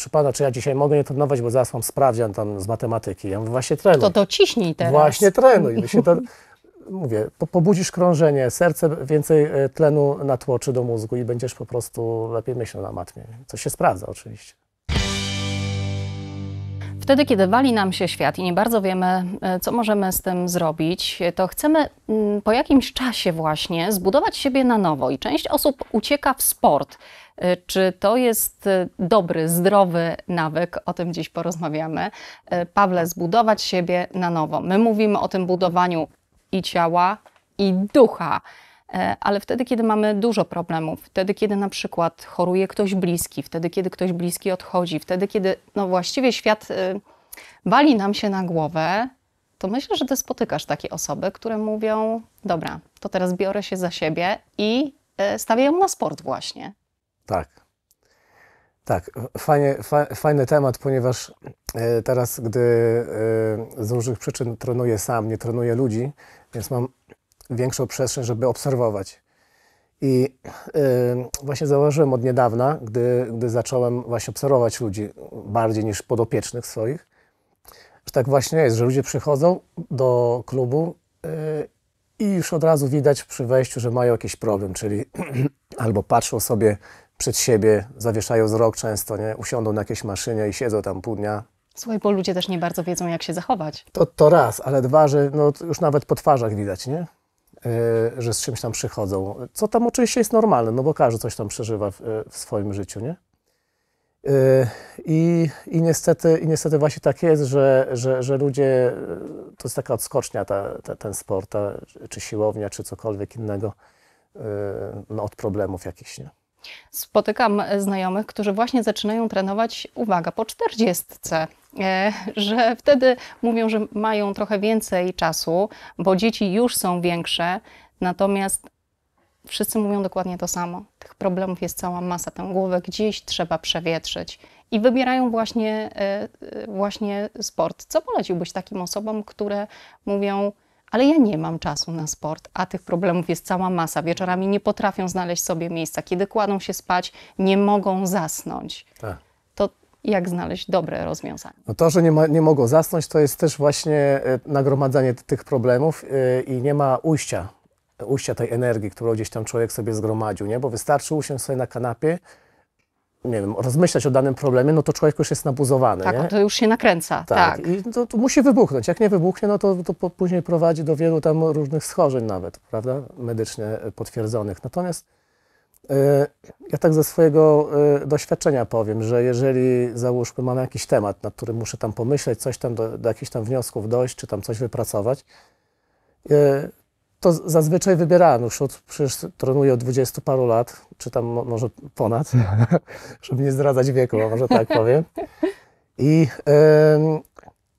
przypada, czy ja dzisiaj mogę nie trenować, bo zaraz mam sprawdzian tam z matematyki. Ja mówię, właśnie trenuj. To to ciśnij teraz. Właśnie trenuj. To, mówię, po, pobudzisz krążenie, serce więcej e, tlenu natłoczy do mózgu i będziesz po prostu lepiej myślał na matmie. Co się sprawdza oczywiście. Wtedy, kiedy wali nam się świat i nie bardzo wiemy, e, co możemy z tym zrobić, e, to chcemy mm, po jakimś czasie właśnie zbudować siebie na nowo i część osób ucieka w sport. E, czy to jest e, dobry, zdrowy nawyk? O tym dziś porozmawiamy. E, Pawle, zbudować siebie na nowo. My mówimy o tym budowaniu i ciała, i ducha. Ale wtedy, kiedy mamy dużo problemów, wtedy, kiedy na przykład choruje ktoś bliski, wtedy, kiedy ktoś bliski odchodzi, wtedy, kiedy no właściwie świat wali nam się na głowę, to myślę, że ty spotykasz takie osoby, które mówią: Dobra, to teraz biorę się za siebie i stawiają na sport, właśnie. Tak. Tak, fajnie, fa, fajny temat, ponieważ e, teraz, gdy e, z różnych przyczyn trenuję sam, nie trenuję ludzi, więc mam większą przestrzeń, żeby obserwować. I e, właśnie zauważyłem od niedawna, gdy, gdy zacząłem właśnie obserwować ludzi bardziej niż podopiecznych swoich, że tak właśnie jest, że ludzie przychodzą do klubu i już od razu widać przy wejściu, że mają jakiś problem, czyli albo patrzą sobie przed siebie, zawieszają wzrok często, nie? usiądą na jakiejś maszynie i siedzą tam pół dnia. Słuchaj, bo ludzie też nie bardzo wiedzą, jak się zachować. To, to raz, ale dwa, że no, już nawet po twarzach widać, nie? Yy, że z czymś tam przychodzą. Co tam oczywiście jest normalne, no bo każdy coś tam przeżywa w, e, w swoim życiu, nie? E, I, i, niestety, I niestety właśnie tak jest, że, że, że ludzie, to jest taka odskocznia ta, ta, ten sport, ta, czy siłownia, czy cokolwiek innego, no, od problemów jakichś, nie? Spotykam znajomych, którzy właśnie zaczynają trenować, uwaga, po czterdziestce, e, że wtedy mówią, że mają trochę więcej czasu, bo dzieci już są większe, natomiast wszyscy mówią dokładnie to samo. Tych problemów jest cała masa, tę głowę gdzieś trzeba przewietrzyć. I wybierają właśnie, e, e, właśnie sport. Co poleciłbyś takim osobom, które mówią, ale ja nie mam czasu na sport, a tych problemów jest cała masa. Wieczorami nie potrafią znaleźć sobie miejsca. Kiedy kładą się spać, nie mogą zasnąć. Tak. To jak znaleźć dobre rozwiązanie? No to, że nie, ma, nie mogą zasnąć, to jest też właśnie e, nagromadzanie tych problemów e, i nie ma ujścia, ujścia tej energii, którą gdzieś tam człowiek sobie zgromadził, nie? Bo wystarczy usiąść sobie na kanapie, nie wiem, rozmyślać o danym problemie, no to człowiek już jest nabuzowany. Tak, nie? No to już się nakręca. Tak. tak. I to, to, musi wybuchnąć. Jak nie wybuchnie, no to, to później prowadzi do wielu tam różnych schorzeń nawet, prawda? Medycznie potwierdzonych. Natomiast yy, ja tak ze swojego e, doświadczenia powiem, że jeżeli załóżmy mam jakiś temat, nad którym muszę tam pomyśleć, coś tam do, do jakichś tam wniosków dojść, czy tam coś wypracować, e, to zazwyczaj wybierałem już, od, przecież od dwudziestu paru lat, czy tam może ponad, żeby nie zdradzać wieku, może tak powiem. I, yy,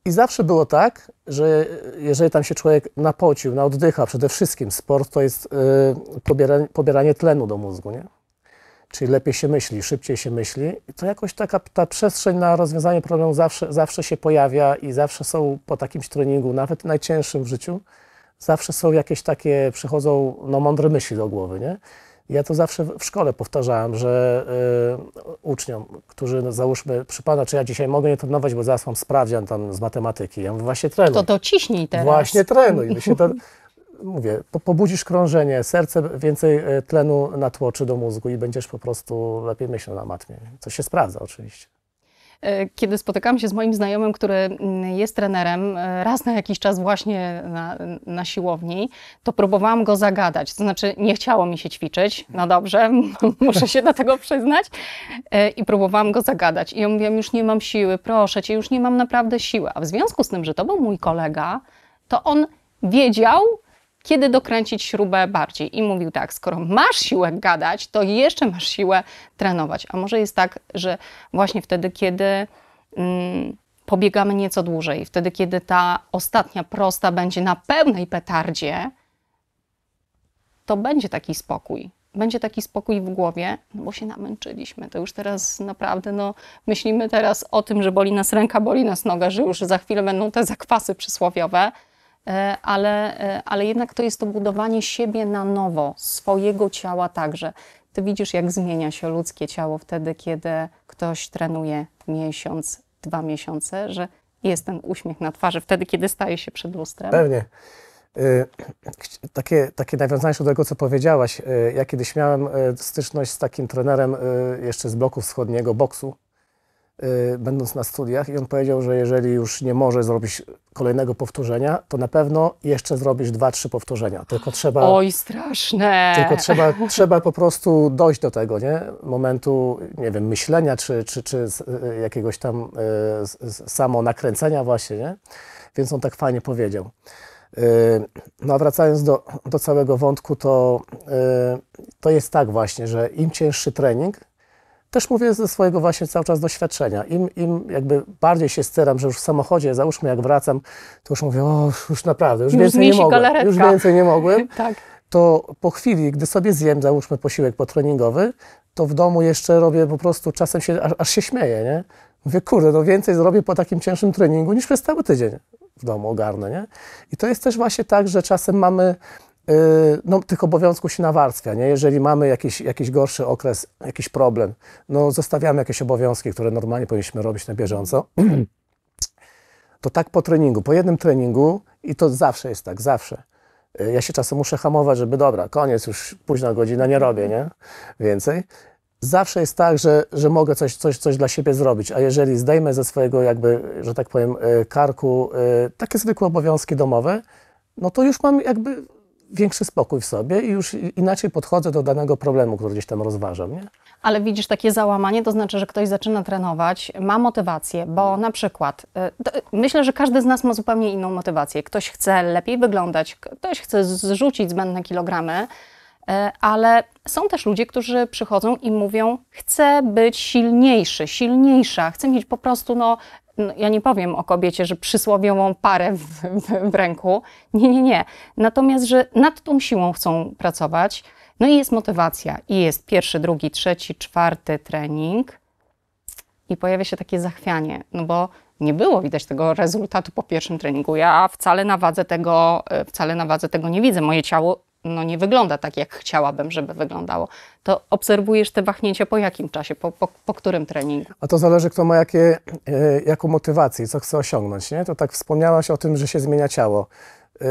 I zawsze było tak, że jeżeli tam się człowiek napocił, na oddycha przede wszystkim, sport to jest yy, pobieranie, pobieranie tlenu do mózgu, nie? Czyli lepiej się myśli, szybciej się myśli, I to jakoś taka ta przestrzeń na rozwiązanie problemu zawsze, zawsze się pojawia i zawsze są po takimś treningu, nawet najcięższym w życiu, zawsze są jakieś takie, przychodzą no, mądre myśli do głowy, nie? Ja to zawsze w szkole powtarzałem, że y, uczniom, którzy no, załóżmy, przypada, czy ja dzisiaj mogę nie trenować, bo zaraz mam sprawdzian tam z matematyki. Ja mówię, właśnie trenuj. To to ciśnij teraz. Właśnie trenuj. Myślę, to, mówię, po, pobudzisz krążenie, serce więcej e, tlenu natłoczy do mózgu i będziesz po prostu lepiej myślał na matmie, co się sprawdza oczywiście. E, kiedy spotykam się z moim znajomym, który mm, jest trenerem, e, raz na jakiś czas właśnie na, na siłowni, to próbowałam go zagadać. To znaczy, nie chciało mi się ćwiczyć, no dobrze, muszę się do tego przyznać. E, I próbowałam go zagadać. I on ja już nie mam siły, proszę cię, już nie mam naprawdę siły. A w związku z tym, że to był mój kolega, to on wiedział, kiedy dokręcić śrubę bardziej. I mówił tak, skoro masz siłę gadać, to jeszcze masz siłę trenować. A może jest tak, że właśnie wtedy, kiedy mm, pobiegamy nieco dłużej, wtedy, kiedy ta ostatnia prosta będzie na pełnej petardzie, to będzie taki spokój. Będzie taki spokój w głowie, no bo się namęczyliśmy. To już teraz naprawdę no, myślimy teraz o tym, że boli nas ręka, boli nas noga, że już za chwilę będą te zakwasy przysłowiowe. E, ale, e, ale jednak to jest to budowanie siebie na nowo, swojego ciała także. Ty widzisz, jak zmienia się ludzkie ciało wtedy, kiedy ktoś trenuje miesiąc, dwa miesiące, że jest ten uśmiech na twarzy, wtedy, kiedy staje się przed lustrem. Pewnie. Y, takie, takie nawiązanie do tego, co powiedziałaś. Y, ja kiedyś miałem y, styczność z takim trenerem jeszcze z bloku wschodniego boksu, Y, będąc na studiach i on powiedział, że jeżeli już nie może zrobić kolejnego powtórzenia, to na pewno jeszcze zrobisz dwa, trzy powtórzenia. Tylko trzeba... Oj, straszne! Tylko trzeba, trzeba po prostu dojść do tego, nie? Momentu, nie wiem, myślenia czy, czy, czy y, jakiegoś tam y, samo nakręcenia właśnie, nie? Więc on tak fajnie powiedział. Y, no a wracając do, do całego wątku, to, to jest tak właśnie, że im cięższy trening, też mówię ze swojego właśnie cały czas doświadczenia. Im, Im jakby bardziej się steram, że już w samochodzie, załóżmy jak wracam, to już mówię, o już naprawdę, już, już więcej nie mogłem. Już więcej nie mogłem. tak. To po chwili, gdy sobie zjem, załóżmy posiłek potreningowy, to w domu jeszcze robię po prostu, czasem się, aż, aż się śmieję, nie? Mówię, kurde, no więcej zrobię po takim cięższym treningu niż przez cały tydzień w domu ogarnę, nie? I to jest też właśnie tak, że czasem mamy Y, no, tych obowiązków się nawarstwia. Nie? Jeżeli mamy jakiś, jakiś gorszy okres, jakiś problem, no, zostawiamy jakieś obowiązki, które normalnie powinniśmy robić na bieżąco. To tak po treningu, po jednym treningu, i to zawsze jest tak, zawsze. Y, ja się czasem muszę hamować, żeby dobra, koniec, już późna godzina, nie robię, nie? Więcej. Zawsze jest tak, że, że mogę coś, coś, coś dla siebie zrobić, a jeżeli zdejmę ze swojego, jakby, że tak powiem, y, karku takie zwykłe obowiązki domowe, no to już mam jakby większy spokój w sobie i już inaczej podchodzę do danego problemu, który gdzieś tam rozważam. Nie? Ale widzisz takie załamanie, to znaczy, że ktoś zaczyna trenować, ma motywację, bo na przykład y, myślę, że każdy z nas ma zupełnie inną motywację. Ktoś chce lepiej wyglądać, ktoś chce zrzucić zbędne kilogramy, y, ale są też ludzie, którzy przychodzą i mówią: Chcę być silniejszy, silniejsza, chcę mieć po prostu no, no, ja nie powiem o kobiecie, że przysłowiową parę w, w, w ręku. Nie, nie, nie. Natomiast, że nad tą siłą chcą pracować. No i jest motywacja. I jest pierwszy, drugi, trzeci, czwarty trening. I pojawia się takie zachwianie, no bo nie było widać tego rezultatu po pierwszym treningu. Ja wcale na wadze tego, e, wcale na wadze tego nie widzę. Moje ciało no nie wygląda tak, jak chciałabym, żeby wyglądało, to obserwujesz te wahnięcia po jakim czasie, po, po, po którym treningu? A to zależy, kto ma jakie, e, jaką motywację, co chce osiągnąć. Nie? To tak wspomniałaś o tym, że się zmienia ciało. E,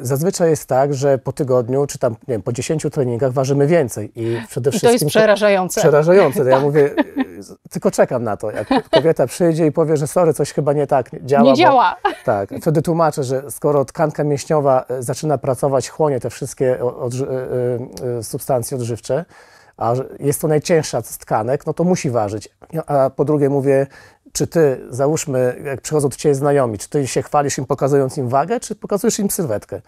zazwyczaj jest tak, że po tygodniu, czy tam, nie wiem, po 10 treningach ważymy więcej. I przede wszystkim. I to jest przerażające. Przerażające. Ja mówię, e, tylko czekam na to. Jak kobieta przyjdzie i powie, że sorry, coś chyba nie tak działa. Nie bo, działa. Tak. Wtedy tłumaczę, że skoro tkanka mięśniowa e, zaczyna pracować, chłonie te wszystkie od, substancje odżywcze, a jest to najcięższa z tkanek, no to musi ważyć. A po drugie mówię, czy ty, załóżmy, jak przychodzą do ciebie znajomi, czy ty się chwalisz im, pokazując im wagę, czy pokazujesz im sylwetkę?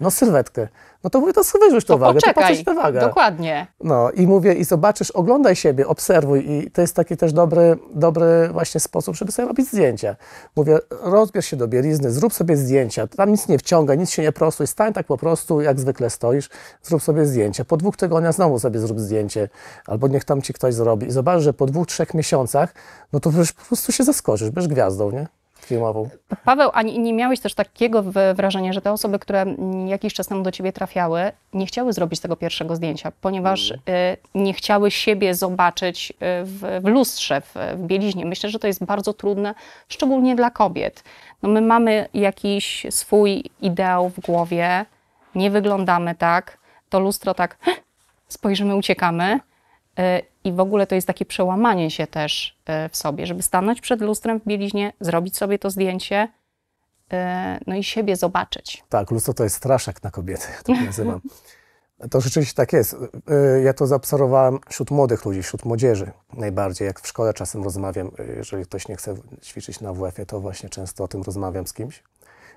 No sylwetkę. No to mówię, to swyżuj tę wagę, poczekaj, to patrzysz wagę. Dokładnie. No i mówię, i zobaczysz, oglądaj siebie, obserwuj i to jest taki też dobry, dobry właśnie sposób, żeby sobie robić zdjęcia. Mówię, rozbierz się do bielizny, zrób sobie zdjęcia, tam nic nie wciąga, nic się nie prostuj, stań tak po prostu, jak zwykle stoisz, zrób sobie zdjęcia. Po dwóch tygodniach znowu sobie zrób zdjęcie, albo niech tam ci ktoś zrobi i zobacz, że po dwóch, trzech miesiącach, no to już po prostu się zaskoczysz, będziesz gwiazdą, nie? Paweł, a nie miałeś też takiego wrażenia, że te osoby, które jakiś czas temu do ciebie trafiały, nie chciały zrobić tego pierwszego zdjęcia, ponieważ mm. Y, nie chciały siebie zobaczyć y, w, w lustrze, w, w, bieliźnie. Myślę, że to jest bardzo trudne, szczególnie dla kobiet. No my mamy jakiś swój ideał w głowie, nie wyglądamy tak, to lustro tak spojrzymy, uciekamy. E, I w ogóle to jest takie przełamanie się też e, w sobie, żeby stanąć przed lustrem w bieliźnie, zrobić sobie to zdjęcie, e, no i siebie zobaczyć. Tak, lustro to jest straszak na kobiety, ja to tak nazywam. To rzeczywiście tak jest. Ja to zaobserwowałem wśród młodych ludzi, wśród młodzieży najbardziej. Jak w szkole czasem rozmawiam, jeżeli ktoś nie chce ćwiczyć na WF-ie, to właśnie często o tym rozmawiam z kimś.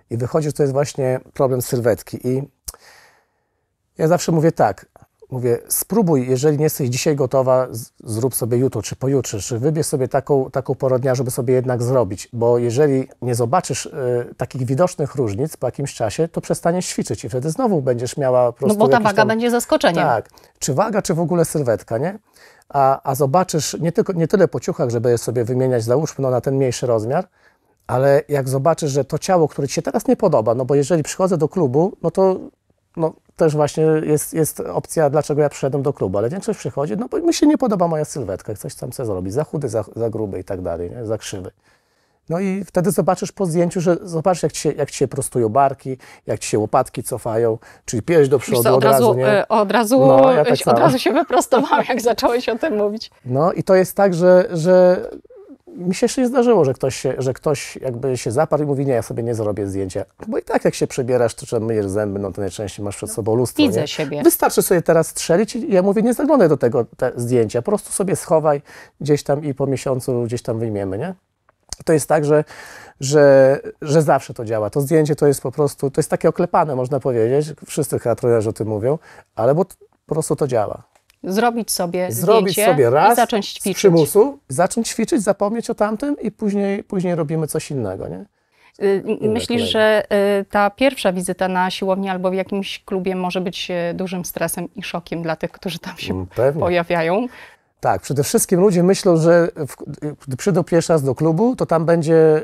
I wychodzi, że to jest właśnie problem sylwetki. I ja zawsze mówię tak, mówię, spróbuj, jeżeli nie jesteś dzisiaj gotowa, zrób sobie jutro czy pojutrze, czy wybierz sobie taką, taką porę dnia, żeby sobie jednak zrobić, bo jeżeli nie zobaczysz y, takich widocznych różnic po jakimś czasie, to przestaniesz ćwiczyć i wtedy znowu będziesz miała po prostu... No bo ta waga tam, będzie zaskoczeniem. Tak, czy waga, czy w ogóle sylwetka, nie? A, a zobaczysz, nie, tylko, nie tyle po ciuchach, żeby sobie wymieniać, załóżmy, no, na ten mniejszy rozmiar, ale jak zobaczysz, że to ciało, które ci się teraz nie podoba, no bo jeżeli przychodzę do klubu, no to no, też właśnie jest, jest opcja, dlaczego ja przyszedłem do klubu, ale większość przychodzi, no bo mi się nie podoba moja sylwetka, coś tam chce zrobić, za chudy, za, za gruby i tak dalej, nie? za krzywy. No i wtedy zobaczysz po zdjęciu, że zobaczysz, jak ci, się, jak ci się prostują barki, jak ci się łopatki cofają, czyli pierś do przodu co, od, od, razu, razu nie? E, od razu, no, ja tak od razu się wyprostowałem jak zacząłeś o tym mówić. No i to jest tak, że, że mi się jeszcze nie zdarzyło, że ktoś, się, że ktoś jakby się zaparł i mówi, nie, ja sobie nie zrobię zdjęcia. Bo i tak jak się przebierasz, czy myjesz zęby, no to najczęściej masz przed no, sobą lustro. Widzę nie? siebie. Wystarczy sobie teraz strzelić i ja mówię, nie zaglądaj do tego te zdjęcia, po prostu sobie schowaj gdzieś tam i po miesiącu gdzieś tam wyjmiemy, nie? To jest tak, że, że, że zawsze to działa. To zdjęcie to jest po prostu, to jest takie oklepane, można powiedzieć, wszyscy chyba o tym mówią, ale bo po prostu to działa zrobić sobie Zrobić zdjęcie sobie raz i zacząć ćwiczyć. z przymusu, zacząć ćwiczyć, zapomnieć o tamtym i później, później robimy coś innego, nie? Y, myślisz, że y, ta pierwsza wizyta na siłowni albo w jakimś klubie może być y, dużym stresem i szokiem dla tych, którzy tam się mm, Pewnie. pojawiają? Tak, przede wszystkim ludzie myślą, że w, gdy przyjdą pierwszy raz do klubu, to tam będzie y,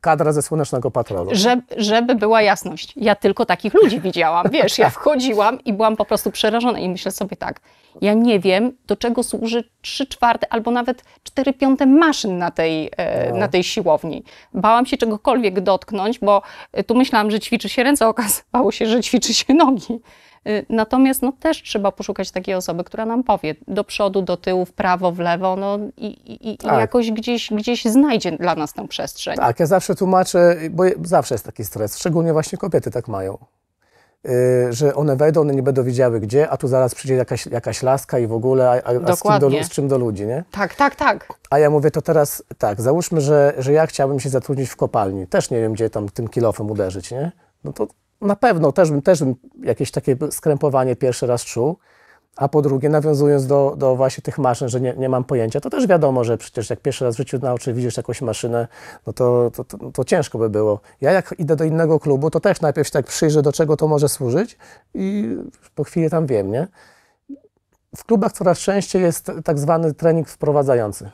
kadra ze Słonecznego Patrolu. Że, żeby była jasność, ja tylko takich ludzi widziałam, wiesz, ja wchodziłam i byłam po prostu przerażona i myślę sobie tak, ja nie wiem, do czego służy 3 czwarte albo nawet 4 piąte maszyn na tej, e, no. na tej siłowni. Bałam się czegokolwiek dotknąć, bo e, tu myślałam, że ćwiczy się ręce, okazało się, że ćwiczy się nogi. Y, natomiast no, też trzeba poszukać takiej osoby, która nam powie do przodu, do tyłu, w prawo, w lewo no, i, i, i tak. jakoś gdzieś, gdzieś znajdzie dla nas tę przestrzeń. Tak, ja zawsze tłumaczę, bo zawsze jest taki stres, szczególnie właśnie kobiety tak mają. Y, że one wejdą, one nie będą wiedziały gdzie, a tu zaraz przyjdzie jakaś, jakaś laska i w ogóle, a, a, a z, kim do, z czym do ludzi, nie? Tak, tak, tak. A ja mówię, to teraz tak, załóżmy, że, że ja chciałbym się zatrudnić w kopalni, też nie wiem, gdzie tam tym kilofem uderzyć, nie? No to na pewno też bym, też bym jakieś takie skrępowanie pierwszy raz czuł. A po drugie, nawiązując do, do właśnie tych maszyn, że nie, nie mam pojęcia, to też wiadomo, że przecież jak pierwszy raz w życiu nauczy, widzisz jakąś maszynę, no to, to, to, to, ciężko by było. Ja jak idę do innego klubu, to też najpierw się tak przyjrzę, do czego to może służyć i po chwili tam wiem, nie? W klubach coraz częściej jest tak zwany trening wprowadzający.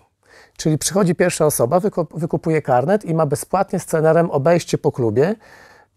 Czyli przychodzi pierwsza osoba, wykupuje karnet i ma bezpłatnie z obejście po klubie,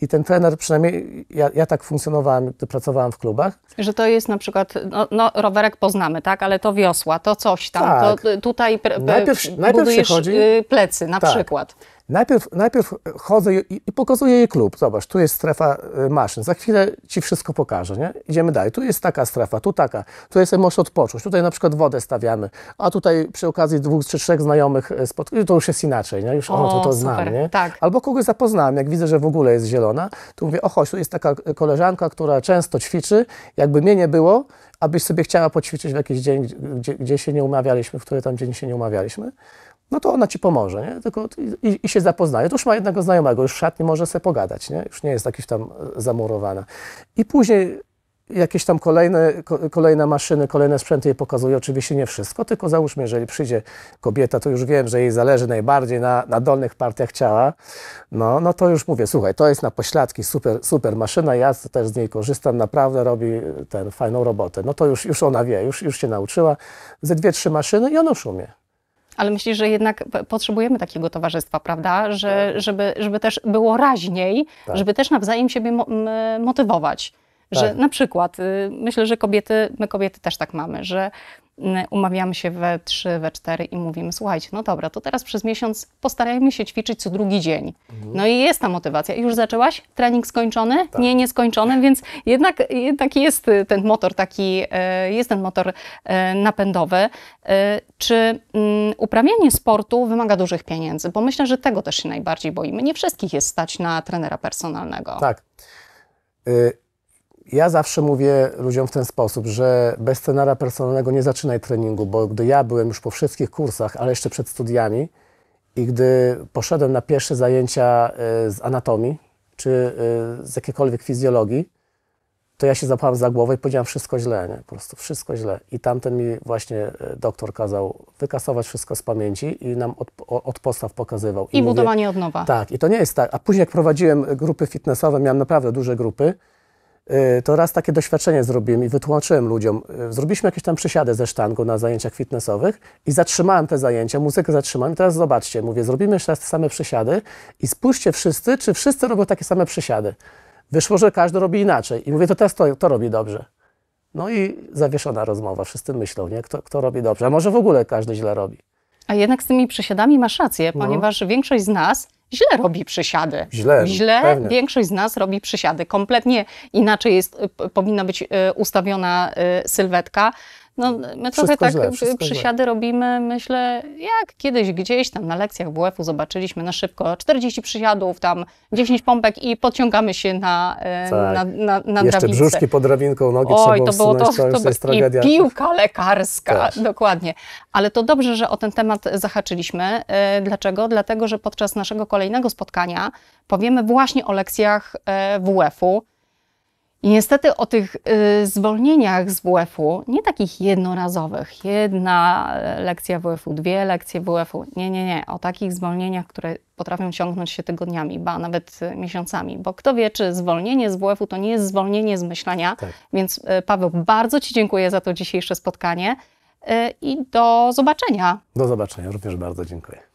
i ten trener, przynajmniej ja, ja, tak funkcjonowałem, gdy pracowałem w klubach. Że to jest na przykład, no, no rowerek poznamy, tak, ale to wiosła, to coś tam, tak. to tutaj najpierw, najpierw budujesz się chodzi, y, plecy na tak. przykład. Najpierw, najpierw chodzę i, pokazuję jej klub. Zobacz, tu jest strefa y, maszyn. Za chwilę ci wszystko pokażę, nie? Idziemy dalej. Tu jest taka strefa, tu taka. Tu jest możesz odpocząć. Tutaj na przykład wodę stawiamy. A tutaj przy okazji dwóch czy trzech znajomych y, spotkałem. To już jest inaczej, nie? Już ono to, to znam, nie? Tak. Albo kogoś zapoznałem. Jak widzę, że w ogóle jest zielona, tu mówię, o chodź, tu jest taka y, koleżanka, która często ćwiczy. Jakby mnie nie było, abyś sobie chciała poćwiczyć w jakiś dzień, gdzie, gdzie się nie umawialiśmy, w który tam dzień się nie umawialiśmy, no to ona ci pomoże, nie? Tylko, i, i się zapoznaje. To już ma jednego znajomego, już w szatni może sobie pogadać, nie? Już nie jest jakiś tam e, zamurowana. I później jakieś tam kolejne, kolejne maszyny, kolejne sprzęty jej pokazuję, oczywiście nie wszystko, tylko załóżmy, jeżeli przyjdzie kobieta, to już wiem, że jej zależy najbardziej na, na dolnych partiach ciała, no, no to już mówię, słuchaj, to jest na pośladki super, super maszyna, ja też z niej korzystam, naprawdę robi e, ten fajną robotę. No to już, już ona wie, już, już się nauczyła, ze dwie, trzy maszyny i ona już umie. Ale myślisz, że jednak potrzebujemy takiego towarzystwa, prawda? Że, tak. żeby, żeby też było raźniej, tak. żeby też nawzajem siebie mo motywować. Tak. Że na przykład, y, myślę, że kobiety, my kobiety też tak mamy, że umawiamy się we trzy, we cztery i mówimy, słuchajcie, no dobra, to teraz przez miesiąc postarajmy się ćwiczyć co drugi dzień. Mhm. No i jest ta motywacja. Już zaczęłaś? Trening skończony? Tak. Nie, nieskończony, więc jednak, jednak jest ten motor taki, e, jest ten motor e, napędowy. E, czy mm, uprawianie sportu wymaga dużych pieniędzy? Bo myślę, że tego też się najbardziej boimy. Nie wszystkich jest stać na trenera personalnego. Tak. Ja zawsze mówię ludziom w ten sposób, że bez scenara personalnego nie zaczynaj treningu, bo gdy ja byłem już po wszystkich kursach, ale jeszcze przed studiami i gdy poszedłem na pierwsze zajęcia e, z anatomii czy e, z jakiejkolwiek fizjologii, to ja się zapałem za głowę i powiedziałem wszystko źle, nie? po prostu wszystko źle. I tamten mi właśnie e, doktor kazał wykasować wszystko z pamięci i nam od, od podstaw pokazywał. I, I budowanie mówię, od nowa. Tak, i to nie jest tak. A później jak prowadziłem grupy fitnessowe, miałem naprawdę duże grupy, Y, to raz takie doświadczenie zrobiłem i wytłumaczyłem ludziom. Y, zrobiliśmy jakieś tam przysiady ze sztangą na zajęciach fitnessowych i zatrzymałem te zajęcia, muzykę zatrzymałem. I teraz zobaczcie, mówię, zrobimy jeszcze raz te same przysiady i spójrzcie wszyscy, czy wszyscy robią takie same przysiady. Wyszło, że każdy robi inaczej. I mówię, to teraz to, to robi dobrze. No i zawieszona rozmowa, wszyscy myślą, nie? Kto, kto robi dobrze, a może w ogóle każdy źle robi. A jednak z tymi przysiadami masz rację, no. ponieważ większość z nas źle robi przysiady. Źle, no, źle pewnie. większość z nas robi przysiady. Kompletnie inaczej jest, powinna być e, ustawiona e, sylwetka. No, my trochę tak przysiady robimy, myślę, jak kiedyś gdzieś tam na lekcjach WF-u zobaczyliśmy na szybko 40 przysiadów, tam 10 pompek i podciągamy się na, e, tak. na, na, na Jeszcze brzuszki pod drabinką, nogi Oj, trzeba to było to, to, to jest tragedia. I piłka lekarska, Też. dokładnie. Ale to dobrze, że o ten temat zahaczyliśmy. E, dlaczego? Dlatego, że podczas naszego kolejnego spotkania powiemy właśnie o lekcjach e, WF-u, i niestety o tych y, zwolnieniach z WF-u, nie takich jednorazowych, jedna y, lekcja WF-u, dwie lekcje WF-u, nie, nie, nie, o takich zwolnieniach, które potrafią ciągnąć się tygodniami, ba, nawet y, miesiącami, bo kto wie, czy zwolnienie z WF-u to nie jest zwolnienie z myślenia, tak. więc y, Paweł, bardzo Ci dziękuję za to dzisiejsze spotkanie y, i do zobaczenia. Do zobaczenia, również bardzo dziękuję.